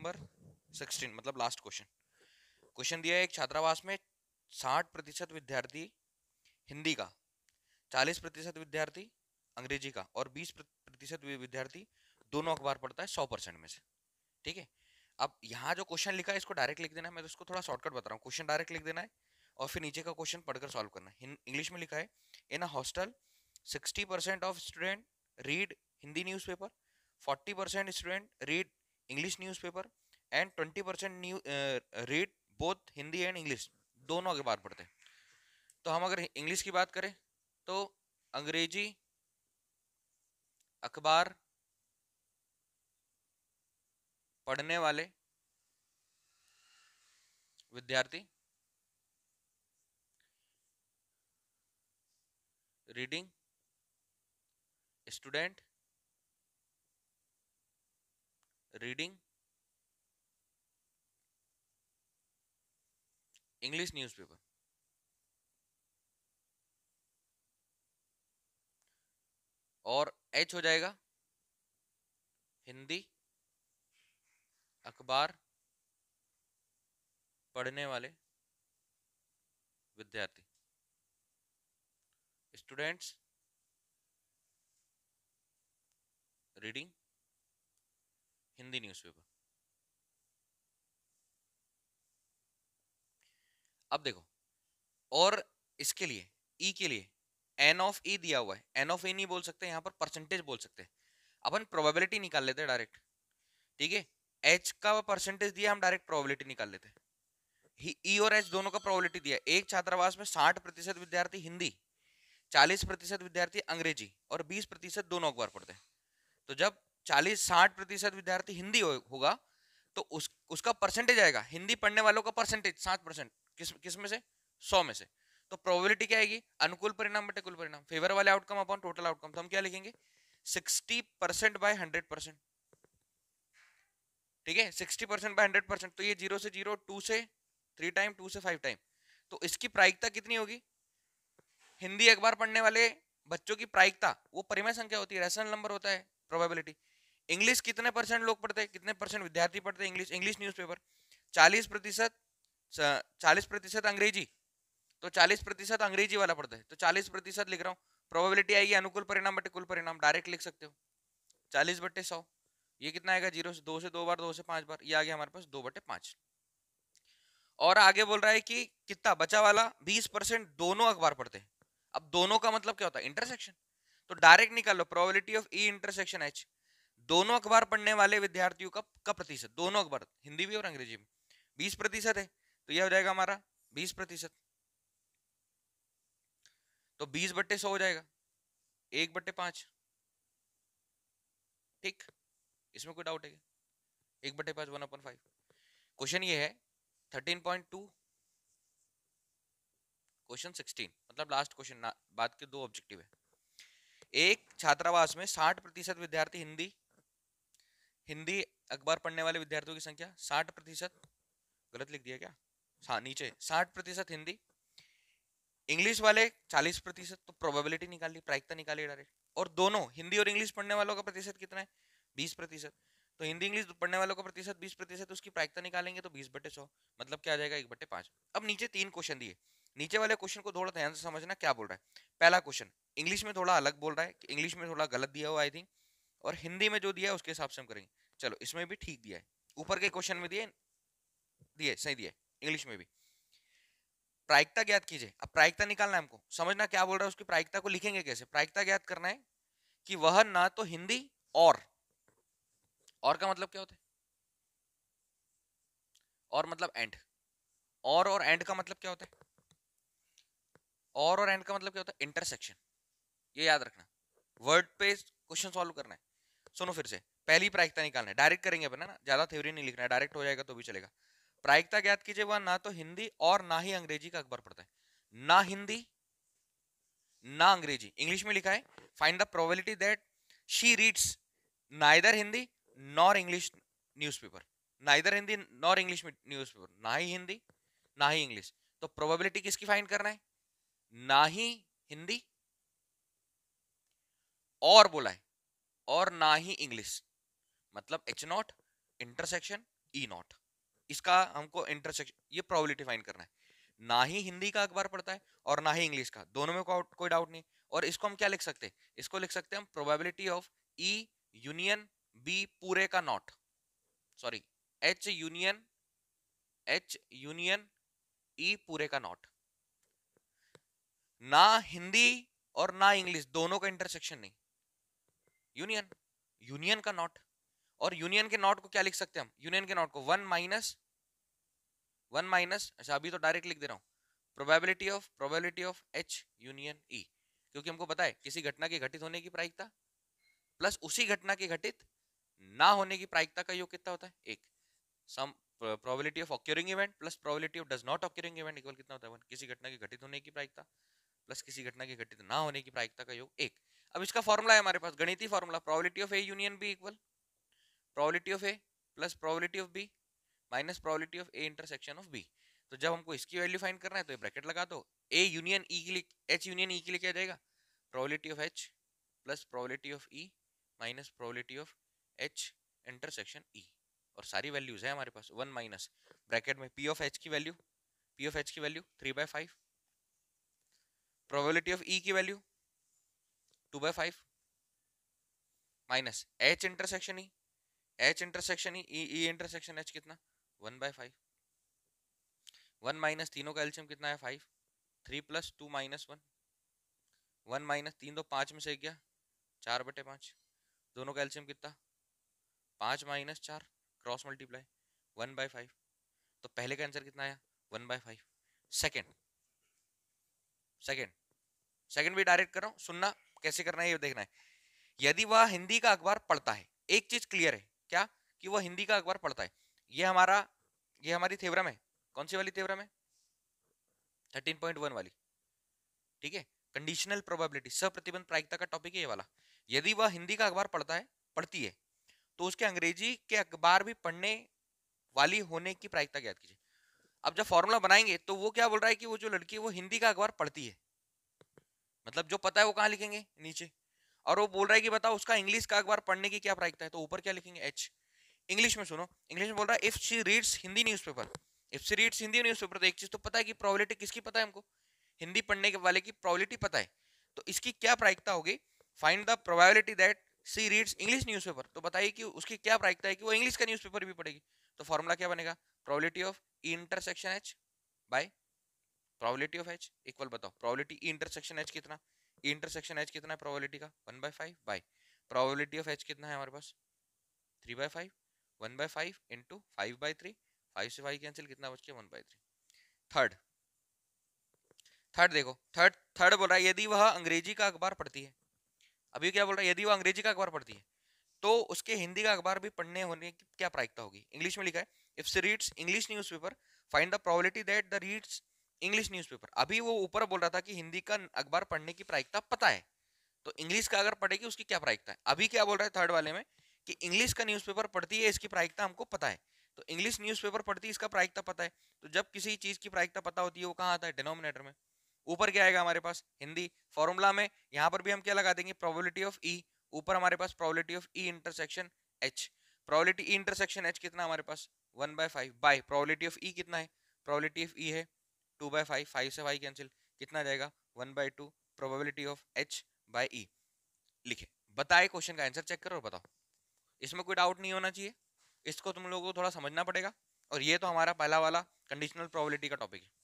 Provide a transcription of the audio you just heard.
number sixteen मतलब last question question दिया है एक छात्रावास में साठ प्रतिशत विद्यार्थी हिंदी का चालीस प्रतिशत विद्यार्थी अंग्रेजी का और बीस प्रतिशत विद्यार्थी दोनों अखबार पढ़ता है सौ परसेंट में से ठीक है अब यहाँ जो क्वेश्चन लिखा है इसको डायरेक्ट लिख देना है मैं तो इसको थोड़ा शॉर्टकट बता रहा हूँ क्वेश्चन डायरेक्ट लिख देना है और फिर नीचे का क्वेश्चन पढ़कर सॉल्व करना है इंग्लिश में लिखा है in a hostel sixty of student read Hindi newspaper forty student read English newspaper and twenty percent new read both Hindi and English दोनों अखबार पढ़ते हैं तो हम अगर इंग्लिश की बात करें तो अंग्रेजी अखबार पढ़ने वाले विद्यार्थी reading student English newspaper और एच हो जाएगा हिंदी अखबार पढ़ने वाले विद्यार्थी स्टूडेंट्स रीडिंग हिंदी न्यूज़पेपर अब देखो और इसके लिए ई e के लिए एन ऑफ ई दिया हुआ है एन ऑफ ई नहीं बोल सकते यहां पर परसेंटेज बोल सकते अपन प्रोबेबिलिटी निकाल लेते हैं डायरेक्ट ठीक है एच का परसेंटेज दिया हम डायरेक्ट प्रोबेबिलिटी निकाल लेते हैं ई e और एच दोनों का प्रोबेबिलिटी दिया एक छात्रावास में साठ प्रतिशत विद्यार्थी हिंदी चालीस प्रतिशत विद्यार्थी अंग्रेजी और बीस प्रतिशत दोनों अखबार पढ़ते हैं तो जब चालीस साठ प्रतिशत विद्यार्थी हिंदी हो, होगा तो उस उसका परसेंटेज आएगा हिंदी पढ़ने वालों का परसेंटेज सात परसेंट किस किस में से सौ में से तो प्रोबेबिलिटी क्या आएगी अनुकूल परिणाम बटे कुल परिणाम फेवर वाले आउटकम अपॉन टोटल आउटकम तो हम क्या लिखेंगे sixty percent by hundred percent ठीक है sixty percent by hundred percent तो ये जीरो से जीरो टू से थ्री टाइम टू से फाइव टाइम तो इसकी प्रायिकता कितनी होगी हिंदी अखबार पढ़ने वाले बच्चों की प्रायिकता वो परिमय संख्या होती है रेशनल नंबर होता है प्रोबेबिलिटी इंग्लिश कितने परसेंट लोग पढ़ते हैं कितने परसेंट विद्यार्थी पढ़ते हैं इंग्लिश इंग्लिश न्यूज़पेपर चालीस प्रतिशत चालीस प्रतिशत अंग्रेजी तो चालीस प्रतिशत अंग्रेजी वाला पढ़ता है तो चालीस प्रतिशत लिख रहा हूँ प्रोबेबिलिटी आएगी अनुकूल परिणाम बटे कुल परिणाम डायरेक्ट लिख सकते हो चालीस बटे सौ ये कितना आएगा जीरो से दो से दो बार दो से पांच बार ये आ गया हमारे पास दो बटे पांच और आगे बोल रहा है कि कितना बचा वाला बीस परसेंट दोनों अखबार पढ़ते हैं अब दोनों का मतलब क्या होता है इंटरसेक्शन तो डायरेक्ट निकाल लो probability of E intersection H दोनों अखबार पढ़ने वाले विद्यार्थियों का कब प्रतिशत दोनों अखबार हिंदी भी और अंग्रेजी में बीस प्रतिशत है तो यह हो जाएगा हमारा बीस प्रतिशत तो बीस बट्टे सौ हो जाएगा एक बट्टे पांच ठीक इसमें कोई डाउट है एक बट्टे पांच वन अपन फाइव क्वेश्चन ये है thirteen point two question sixteen मतलब लास्ट क्वेश्चन बात के दो ऑब्जेक्टिव है एक छात्रावास में साठ प्रतिशत विद्यार्थी हिंदी हिंदी अखबार पढ़ने वाले विद्यार्थियों की संख्या साठ प्रतिशत गलत लिख दिया क्या सा, नीचे साठ प्रतिशत हिंदी इंग्लिश वाले चालीस प्रतिशत तो प्रोबेबिलिटी निकाल ली प्रायिकता निकाली डायरेक्ट और दोनों हिंदी और इंग्लिश पढ़ने वालों का प्रतिशत कितना है बीस प्रतिशत तो हिंदी इंग्लिश पढ़ने वालों का प्रतिशत बीस प्रतिशत उसकी प्रायिकता निकालेंगे तो बीस बटे सौ मतलब क्या आ जाएगा एक बटे पांच अब नीचे तीन क्वेश्चन दिए नीचे वाले क्वेश्चन को थोड़ा ध्यान से समझना क्या बोल रहा है पहला क्वेश्चन इंग्लिश में थोड़ा अलग बोल रहा है इंग्लिश में थोड़ा गलत दिया हुआ आई थिंक और हिंदी में जो दिया है उसके हिसाब से हम करेंगे चलो इसमें भी ठीक दिया है ऊपर के क्वेश्चन में दिए दिए सही दिए इंग्लिश में भी प्रायिकता ज्ञात कीजिए अब प्रायिकता निकालना है हमको समझना क्या बोल रहा है उसकी प्रायिकता को लिखेंगे कैसे प्रायिकता ज्ञात करना है कि वह ना तो हिंदी और और का मतलब क्या होता है और मतलब एंड और और एंड का मतलब क्या होता है और और एंड का मतलब क्या होता है इंटरसेक्शन ये याद रखना वर्ड पे क्वेश्चन सॉल्व करना है सुनो फिर से पहली प्रायिकता निकालना है डायरेक्ट करेंगे अपना ना ज्यादा थ्योरी नहीं लिखना है डायरेक्ट हो जाएगा तो भी चलेगा प्रायिकता ज्ञात कीजिए वह ना तो हिंदी और ना ही अंग्रेजी का अखबार पड़ता है ना हिंदी ना अंग्रेजी इंग्लिश में लिखा है find the probability that she reads neither Hindi nor English newspaper neither Hindi nor English newspaper ना ही हिंदी ना ही इंग्लिश तो प्रोबेबिलिटी किसकी फाइंड करना है ना ही हिंदी और बोला है और ना ही इंग्लिश मतलब H not intersection E not इसका हमको इंटरसेक्शन ये प्रोबेबिलिटी फाइन करना है ना ही हिंदी का अखबार पढ़ता है और ना ही इंग्लिश का दोनों में को, कोई डाउट नहीं और इसको हम क्या लिख सकते हैं इसको लिख सकते हैं हम probability of E union B पूरे का not sorry H union H union E पूरे का नॉट ना हिंदी और ना इंग्लिश दोनों का इंटरसेक्शन नहीं यूनियन यूनियन का नॉट और यूनियन के नॉट को क्या लिख सकते हैं हम यूनियन के नॉट को वन माइनस वन माइनस अच्छा अभी तो डायरेक्ट लिख दे रहा हूँ probability of probability of H union E क्योंकि हमको पता है किसी घटना के घटित होने की प्रायिकता प्लस उसी घटना के घटित ना होने की प्रायिकता का योग कितना होता है एक sum probability of occurring event plus probability of does not occurring event equal कितना होता है वन किसी घटना के घटित होने की प्रायिकता प्लस किसी घटना के घटित ना होने की प्रायिकता का योग एक अब इसका फॉर्मूला है हमारे पास गणितीय formula probability of A union B equal probability of A plus probability of B minus probability of A intersection of B तो जब हमको इसकी वैल्यू फाइंड करना है तो ये ब्रैकेट लगा दो ए यूनियन ई के लिए एच यूनियन ई के लिए क्या जाएगा probability of H plus probability of E minus probability of H intersection E और सारी वैल्यूज है हमारे पास वन माइनस ब्रैकेट में पी ऑफ एच की वैल्यू पी ऑफ एच की value three by five probability of E की value two by five minus H intersection E H intersection E E intersection H कितना one by five one minus तीनों का एल्शियम कितना है five three plus two minus one one minus तीन दो तो पाँच में से गया चार बटे पाँच दोनों का एल्शियम कितना पाँच माइनस चार cross multiply one by five तो पहले का आंसर कितना आया one by five second second second भी डायरेक्ट कर रहा हूँ सुनना कैसे करना है ये देखना है यदि वह हिंदी का अखबार पढ़ता है एक चीज क्लियर है क्या कि वह हिंदी का अखबार पढ़ता है ये हमारा ये हमारी थेवरम है कौन सी वाली थेवरम है थर्टीन पॉइंट वन वाली ठीक है कंडीशनल प्रोबेबिलिटी सब प्रतिबंध प्रायिकता का टॉपिक है ये वाला यदि वह हिंदी का अखबार पढ़ता है पढ़ती है तो उसके अंग्रेजी के अखबार भी पढ़ने वाली होने की प्रायिकता ज्ञात कीजिए अब जब फॉर्मूला बनाएंगे तो वो क्या बोल रहा है कि वो जो लड़की है वो हिंदी का अखबार पढ़ती है मतलब जो पता है वो कहाँ लिखेंगे नीचे और वो बोल रहा है कि बताओ उसका इंग्लिश का अखबार पढ़ने की क्या प्रायिकता है तो ऊपर क्या लिखेंगे एच इंग्लिश में सुनो इंग्लिश में बोल रहा है if she reads Hindi newspaper if she reads Hindi paper तो एक चीज़ तो पता है कि प्रॉबिलिटी किसकी पता है हमको हिंदी पढ़ने के वाले की प्रॉबिलिटी पता है तो इसकी क्या प्रायिकता होगी find the probability that she reads English newspaper तो बताइए कि उसकी क्या प्रायिकता है कि वो इंग्लिश का न्यूज़पेपर भी पढ़ेगी तो फॉर्मूला क्या बनेगा probability of intersection H by probability of H equal बताओ प्रोबेबिलिटी इंटरसेक्शन एच कितना इंटरसेक्शन एच कितना है प्रोबेबिलिटी का one by five by probability of H कितना है हमारे पास three by five one by five into five by three five से फाइव कैंसिल कितना बच गया one by three third third देखो थर्ड थर्ड बोल रहा है यदि वह अंग्रेजी का अखबार पढ़ती है अभी क्या बोल रहा है यदि वह अंग्रेजी का अखबार पढ़ती है तो उसके हिंदी का अखबार भी पढ़ने होने की क्या प्रायिकता होगी इंग्लिश में लिखा है if she reads English newspaper find the probability that the reads English newspaper अभी वो ऊपर बोल रहा था कि हिंदी का अखबार पढ़ने की प्रायिकता पता है तो इंग्लिश का अगर पढ़ेगी उसकी क्या प्रायिकता है अभी क्या बोल रहा है थर्ड वाले में कि इंग्लिश का न्यूज़पेपर पढ़ती है इसकी प्रायिकता हमको पता है तो इंग्लिश न्यूज़पेपर पढ़ती है इसका प्रायिकता पता है तो जब किसी चीज़ की प्रायिकता पता होती है वो कहाँ आता है डिनोमिनेटर में ऊपर क्या आएगा हमारे पास हिंदी फॉर्मूला में यहाँ पर भी हम क्या लगा देंगे प्रोबेबिलिटी ऑफ ई ऊपर हमारे पास probability of E intersection H probability E intersection H कितना हमारे पास one by five by probability of E कितना है प्रोबेबिलिटी ऑफ ई है टू बाई फाइव फाइव से वाई कैंसिल कितना जाएगा one by two probability of H by E लिखे बताए क्वेश्चन का आंसर चेक करो और बताओ इसमें कोई डाउट नहीं होना चाहिए इसको तुम लोगों को थोड़ा समझना पड़ेगा और ये तो हमारा पहला वाला कंडीशनल प्रोबेबिलिटी का टॉपिक है